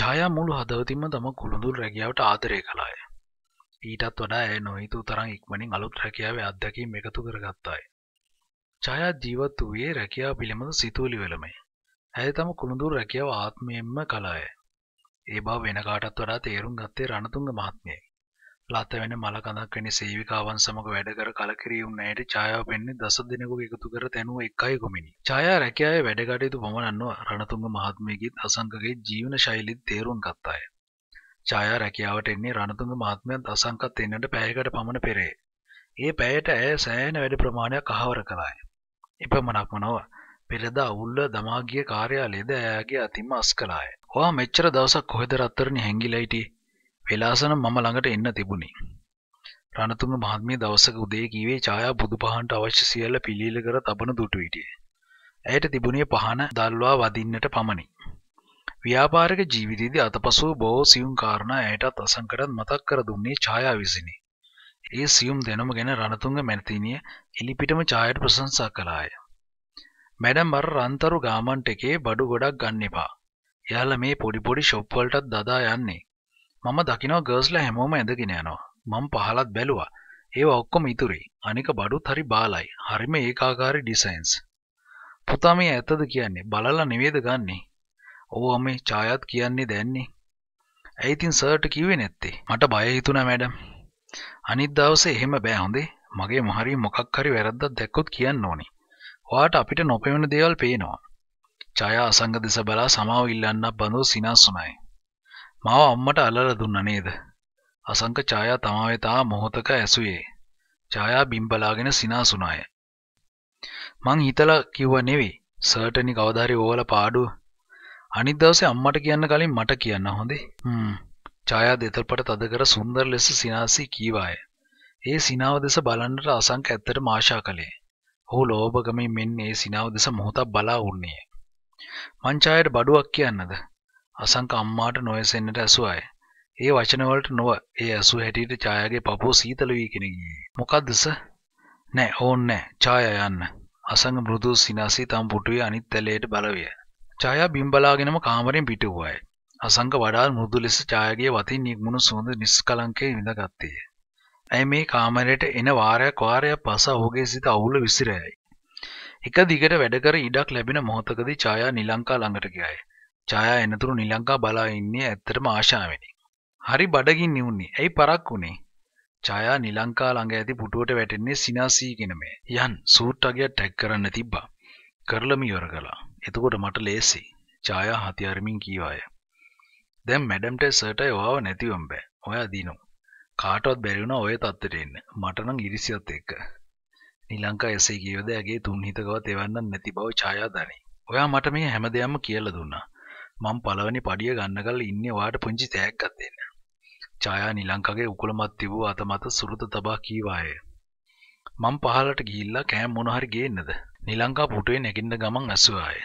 ජයා මුළු හදවතින්ම තම කුළුඳුල් රැකියාවට ආදරය කළාය. ඊටත් වඩා ඇය නොහිතූ තරම් ඉක්මනින් අලුත් රැකියාවේ අත්දැකීම් එකතු කරගත්තාය. ජයා ජීවත් වූයේ රැකියාව පිළිබඳ සිතුවිලි වලමයි. ඇය තම කුළුඳුල් රැකියාව ආත්මයෙන්ම කළාය. ඒ බව වෙන කාටත් වඩා තේරුම් ගත්තේ රණතුංග මහත්මියයි. ලත වෙන මලකඳක් වැනි සේවිකාවන් සමග වැඩ කර කලකිරීම් නෑයට ඡායාව පෙන්නේ දස දිනකු එකතු කර තැනුව එකයි කොමිනි. ඡායා රැකියාවේ වැඩ කටයුතු පමණක් නොව රණතුංග මහත්මියගේත් අසංකගේ ජීවන ශෛලීත් තේරුම් ගත්තාය. ඡායා රැකියාවට එන්නේ රණතුංග මහත්මයාත් අසංකත් එන්නට පැයකට පමණ පෙරේ. ඒ පැයට ඇය සෑහෙන වැඩ ප්‍රමාණයක් අහවර කළාය. එපමණක්ම නොව පෙරදා අවුල්ල දමාගිය කාර්යාලයේද ඇයගේ අතින්ම අස් කළාය. ඔයා මෙච්චර දවසක් කොහෙද රත්තරනේ හැංගිලා හිටියේ? වෙලාසන මම ළඟට එන්න තිබුණි. රණතුංග මහත්මිය දවසක උදේ කීවේ ඡායා බුදු පහන්ට අවශ්‍ය සියල්ල පිළිල කර තබන දුටුවිටිය. ඇයට තිබුණේ පහන දල්වා වදින්නට පමණි. ව්‍යාපාරික ජීවිතයේදී අතපසු බොහෝ සියුම් කාරණා ඇයටත් අසංකරත් මතක් කර දුන්නේ ඡායා විසිනි. ඒ සියුම් දෙනම ගැන රණතුංග මැතිණිය එලිපිටම ඡායට ප්‍රශංසා කළාය. මැඩම් අර රන්තරු ගාමන්ට් එකේ බඩු ගොඩක් ගන්න එපා. එයාලා මේ පොඩි පොඩි ෂොප් වලටත් දදා යන්නේ. මම දකිනවා ගර්ස්ලා හැමෝම ඇඳගෙන යනවා මං පහලත් බැලුවා ඒ ඔක්කොම ඉතුරේ අනික බඩුත් හරි බාලයි හරිම ඒකාකාරි ඩිසයින්ස් පුතා මේ ඇත්තද කියන්නේ බලලා නෙවේද ගන්නේ ඕ මේ ඡායත් කියන්නේ දැන්නේ ඇයි ඉතින් සර්ට කිව්වේ නැත්තේ මට බය හිතුණා මැඩම් අනිත් දවසේ එහෙම බෑ හොඳේ මගේ මොහරි මොකක් හරි වැරද්දක් දැක්කොත් කියන්න ඕනේ ඔයාට අපිට නොපෙනෙන දේවල් පේනවා ඡායා අසංග දෙස බලා සමාව ඉල්ලන්න බඳු සිනාසුණයි මාව අම්මට අල්ලල දුන්න නේද? අසංක ඡායා තමා වෙතා මොහොතක ඇසුවේ. ඡායා බිම්බලාගෙන සිනාසුනාය. මං හිතලා කිව්ව නෙවෙයි. සර්ටනි කවදාරි ඕවල පාඩුව. අනිත් දවසේ අම්මට කියන්න කලින් මට කියන්න හොඳේ. හ්ම්. ඡායා දෙතපට තද කර සුන්දර ලෙස සිනාසී කීවාය. ඒ සිනාව දෙස බලන්නට අසංක ඇත්තටම ආශා කළේ. ඔහු ලෝභකමින් මෙන්න ඒ සිනාව දෙස මොහොතක් බලා වුණේ. මං ඡායාට බඩුවක් කියන්නද? අසංක අම්මාට නොයසෙන්නට ඇසුවයි. ඒ වචනවලට නොව ඒ ඇසු හැටියට ඡායාගේ පපුව සීතල වී කෙනගියේ. මොකද්ද සර්? නෑ ඕන් නෑ ඡායා යන්න. අසංග මෘදු සිනාසී තම පුටුවේ අනිත් ඇලයට බලවිය. ඡායා බිම් බලාගෙනම කාමරෙන් පිට වූවාය. අසංක වඩා මෘදු ලෙස ඡායාගේ වතින් නික්මුණු සුවඳ නිෂ්කලංකේ විඳගත්තේය. ඇය මේ කාමරයට එන වාරයක් වාරයක් පස ඔහුගේ සිත අවුල විසිරයයි. එක දිගට වැඩ කර ඉඩක් ලැබෙන මොහොතකදී ඡායා නිලංකා ළඟට ගියාය. ඡායා එනතුරු නිලංකා බලා ඉන්නේ ඇත්තටම ආශාවෙනි. හරි බඩගින් නිවුන්නේ. ඇයි පරක් උනේ? ඡායා නිලංකා ළඟ ඇති පුටුවට වැටෙන්නේ සිනාසීගෙන මේ. යන් සූට් අගයක් ටැග් කරන්න තිබ්බා. කරලම ඉවර කළා. එතකොට මට ලේසි. ඡායා හතියරමින් කීවාය. දැන් මැඩම්ට සර්ටයි ඔයාව නැතිවම බෑ. ඔයා දිනු. කාටවත් බැරි වුණා ඔය තත්ත්වයට එන්න. මට නම් ඉරිසියත් එක්ක. නිලංකා එසේ කියවද ඇගේ තුන්හිතකවත් එවන්නක් නැති බව ඡායා දනි. ඔයා මට මේ හැම දෙයක්ම කියලා දුන්නා. මං පළවෙනි පඩිය ගන්නකල් ඉන්නේ වාට පුංචි තෑග්ගක් දෙන්න. ඡායා නිලංකගේ උකුලමත් තිබූ අතමත සුරුත තබා කීවාය. මං පහලට ගිහිල්ලා කෑම මොන හරි ගේන්නද? නිලංකා පුටුවේ නැගින්න ගමන් ඇසුවාය.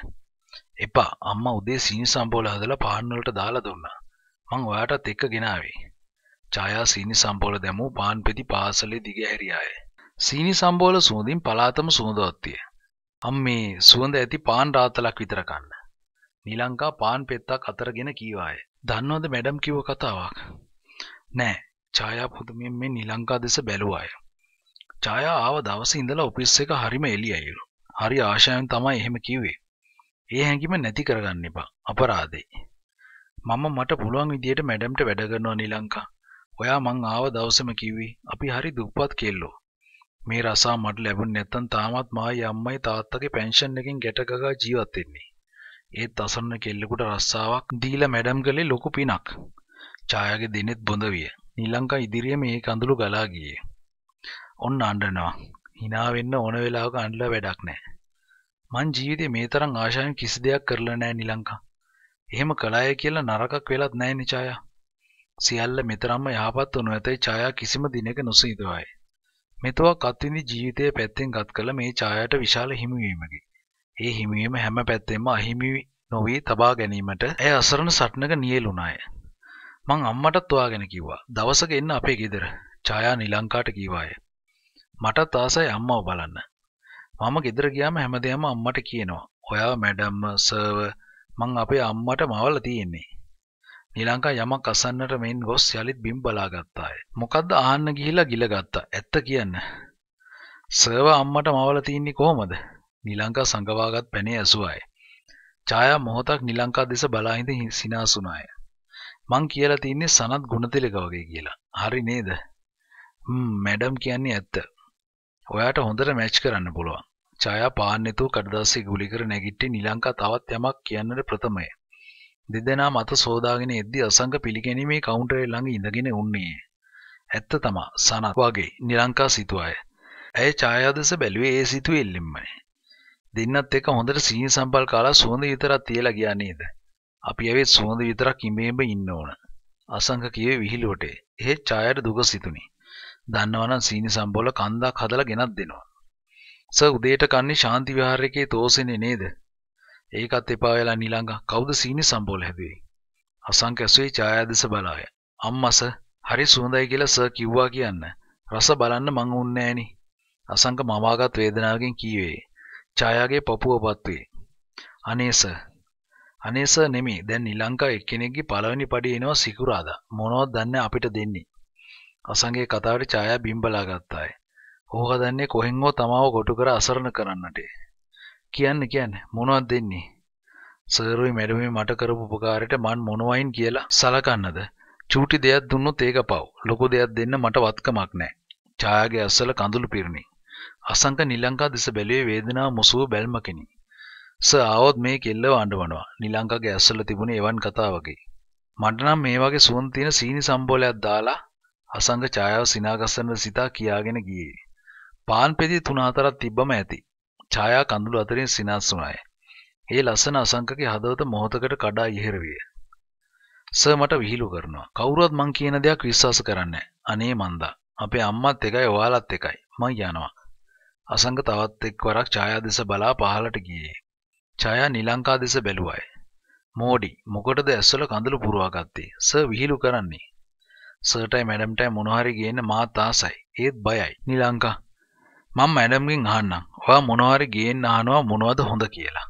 එපා අම්මා උදේ සීනි සම්බෝල හදලා පාන් වලට දාලා දුන්නා. මං ඔයාටත් එක්ක ගෙනාවේ. ඡායා සීනි සම්බෝල දැමූ පාන් පෙති පාසලේ දිග හැරියාය. සීනි සම්බෝල සුවඳින් පලාතම සුවඳවත්තිය. අම්මේ සුවඳ ඇති පාන් රාතලක් විතර කන්න. නිලංකා පාන් පෙත්තක් අතරගෙන කීවාය. දන්නවද මැඩම් කිව්ව කතාවක්? නෑ. ඡායා පුදුමයෙන් මේ නිලංකා දෙස බැලුවාය. ඡායා ආව දවසේ ඉඳලා ඔෆිස් එක හරිම එළියයිලු. හරි ආශාවෙන් තමයි එහෙම කිව්වේ. ඒ හැඟීම නැති කරගන්න එපා. අපරාධේ. මම මට පුළුවන් විදියට මැඩම්ට වැඩ කරනවා නිලංකා. ඔයා මං ආව දවසේම කිව්වේ අපි හරි දුප්පත් කෙල්ලෝ. මේ රසා මට ලැබුණ නැත්තම් තාමත් මායි අම්මයි තාත්තගේ පෙන්ෂන් එකෙන් ගැටගගා ජීවත් වෙන්නේ. ඒත් අසන්න කෙල්ලෙකුට රස්සාවක් දීලා මැඩම් කළේ ලොකු පිනක්. ඡායාගේ දිනෙත් බොඳ විය. නිලංකා ඉදිරියේ මේ කඳුළු ගලා ගියේ. ඔන්න අඬනවා. hina වෙන්න ඕන වෙලාවක අඬලා වැඩක් නැහැ. මං ජීවිතේ මේ තරම් ආශාවෙන් කිසි දෙයක් කරලා නැහැ නිලංකා. එහෙම කළාය කියලා නරකක් වෙලත් නැහැ නේ ඡායා. සියල්ල මෙතරම්ම යහපත් වුණු ඇතැයි ඡායා කිසිම දිනක නොසිතුවායි. මෙතවක් අත්විඳි ජීවිතයේ පැත්තෙන් ගත් කළ මේ ඡායාට විශාල හිමිවීමකි. ඒ හිමිවීම හැම පැත්තෙම අහිමි නොවී තබා ගැනීමට ඇය අසරණ සටනක නියලුණාය. මං අම්මටත් හොයාගෙන කිව්වා. දවසක එන්න අපේ ගෙදර. ඡායා නිලංකාට කිව්වාය. මටත් ආසයි අම්මව බලන්න. මම ගෙදර ගියාම හැමදේම අම්මට කියනවා. ඔයාව මැඩම්ම සර්ව මං අපේ අම්මට මවලා තියෙන්නේ. නිලංකා යමක් අසන්නට මෙන් ගොස් යලිත් බිම් බලාගත්තාය. මොකද්ද අහන්න ගිහිලා ගිලගත්තා. ඇත්ත කියන්න. සර්ව අම්මට මවලා තින්නේ කොහොමද? නිලංකා සඟවාගත් පැනේ ඇසුවයි. ඡායා මොහොතක් නිලංකා දෙස බලා හිඳ සිනාසුනාය. මං කියලා තින්නේ සනත් ගුණතිලක වගේ කියලා. හරි නේද? හ්ම් මැඩම් කියන්නේ ඇත්ත. ඔයාට හොඳට මැච් කරන්න පුළුවන්. ඡායා පාන්නෙතු කඩදාසිය ගුලි කර නැගිට්ටි නිලංකා තවත් යමක් කියන්නට ප්‍රථමය. දෙදෙනා මත සෝදාගෙන එද්දී අසංග පිළිගැනීමේ කවුන්ටරේ ළඟ ඉඳගෙන උන්නේ. ඇත්ත තමා සනත් වගේ නිලංකා සිතුවාය. ඇය ඡායාදස බැලුවේ ඒ සිතුවිල්ලෙන්මයි. දෙන්නත් එක හොඳට සීන් සම්පල් කාලා සුවඳ විතරක් තියලා ගියා නේද? අපි ඇවිත් සුවඳ විතරක් ඉමේම ඉන්න ඕන. අසංක කියේ විහිළුවටේ. එහෙ ඡායට දුක සිතුනි. දන්නවනම් සීනි සම්බෝල කන්දක් හදලා ගෙනත් දෙනවා. සර් උදේට කන්නේ ශාන්ති විහාරයේ තෝසෙනේ නේද? ඒකත් එපා වෙලා නිලංග කවුද සීනි සම්බෝල හැදුවේ? අසංක ඇසුවේ ඡායාදස බලාය. අම්මා සර් හරි සුවඳයි කියලා සර් කිව්වා කියන්න. රස බලන්න මං උන්නේ නෑනේ. අසංක මවාගත් වේදනාවකින් කීවේ. ඡායාගේ පපුව පත්වේ. අනේ සර්. අනේ සර් නෙමෙයි. දැන් නිලංකා එක්කෙනෙක්ගේ පළවෙනි පඩිය එනවා සිකුරාදා. මොනවද දන්නේ අපිට දෙන්නේ. අසංගේ කතාවට ඡායා බිම්බලා ගත්තාය. ඕක දන්නේ කොහෙන් හෝ තමාව කොටු කර අසරණ කරන්නට. කියන්න කියන්න මොනවද දෙන්නේ? සර්රුයි මැඩමේ මට කරපු උපකාරයට මන් මොනවයින් කියලා සලකන්නද? චූටි දෙයක් දුන්නොත් ඒක පව්. ලොකු දෙයක් දෙන්න මට වත්කමක් නැහැ. ඡායාගේ අස්සල කඳුළු පිරුණි. අසංක නිලංකා දෙස බැලුවේ වේදනාව මොසුව බැල්මකිනි. ස ආවොත් මේ කෙල්ලව අඬවනවා. නිලංකාගේ ඇස්වල තිබුණේ එවන් කතා වගේ. මට නම් මේ වගේ සුවන් තියෙන සීනි සම්බෝලයක් දාලා අසංග ඡායාව සිනාගස්සන සිතා කියාගෙන ගියේ. පාන් පෙති තුන හතරක් තිබ්බම ඇති. ඡායා කඳුළු අතරින් සිනාස් වුණාය. ඒ ලස්සන අසංකගේ හදවත මොහොතකට කඩා ඉහිරවිය. ස මට විහිළු කරනවා. කවුරුවත් මං කියන දෙයක් විශ්වාස කරන්නේ අනේ මන්දා. අපේ අම්මත් එකයි ඔයාලත් එකයි. මං යනවා. අසංග තවත් එක්වරක් ඡායා දෙස බලා පහළට ගියේ. ඡායා නිලංකා දෙස බැලුවයි. මෝඩි මොකටද ඇස්වල කඳුළු පුරවා ගත්තේ? සර් විහිළු කරන්නේ. සර්ටයි මැඩම්ටයි මොනවහරි ගේන්න මාත් ආසයි. ඒත් බයයි. නිලංකා මම මැඩම්ගෙන් අහන්නම්. ඔයා මොනවහරි ගේන්න අහනවා මොනවද හොඳ කියලා.